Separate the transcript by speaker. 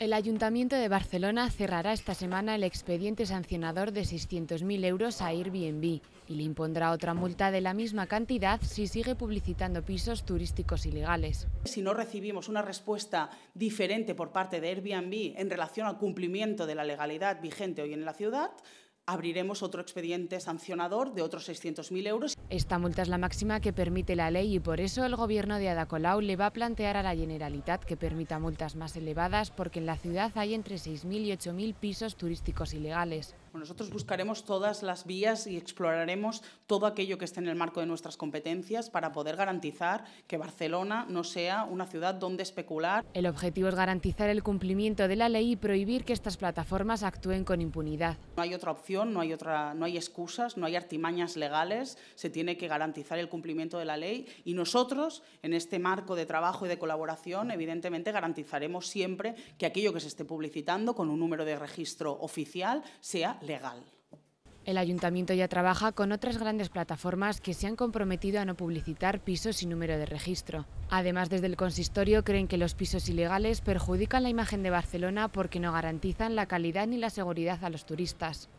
Speaker 1: El Ayuntamiento de Barcelona cerrará esta semana el expediente sancionador de 600.000 euros a Airbnb y le impondrá otra multa de la misma cantidad si sigue publicitando pisos turísticos ilegales.
Speaker 2: Si no recibimos una respuesta diferente por parte de Airbnb en relación al cumplimiento de la legalidad vigente hoy en la ciudad, abriremos otro expediente sancionador de otros 600.000 euros.
Speaker 1: Esta multa es la máxima que permite la ley y por eso el gobierno de Ada Colau le va a plantear a la Generalitat que permita multas más elevadas porque en la ciudad hay entre 6.000 y 8.000 pisos turísticos ilegales
Speaker 2: nosotros buscaremos todas las vías y exploraremos todo aquello que esté en el marco de nuestras competencias para poder garantizar que Barcelona no sea una ciudad donde
Speaker 1: especular. El objetivo es garantizar el cumplimiento de la ley y prohibir que estas plataformas actúen con impunidad.
Speaker 2: No hay otra opción, no hay, otra, no hay excusas, no hay artimañas legales, se tiene que garantizar el cumplimiento de la ley y nosotros, en este marco de trabajo y de colaboración, evidentemente garantizaremos siempre que aquello que se esté publicitando con un número de registro oficial sea legal.
Speaker 1: El ayuntamiento ya trabaja con otras grandes plataformas que se han comprometido a no publicitar pisos sin número de registro. Además, desde el consistorio creen que los pisos ilegales perjudican la imagen de Barcelona porque no garantizan la calidad ni la seguridad a los turistas.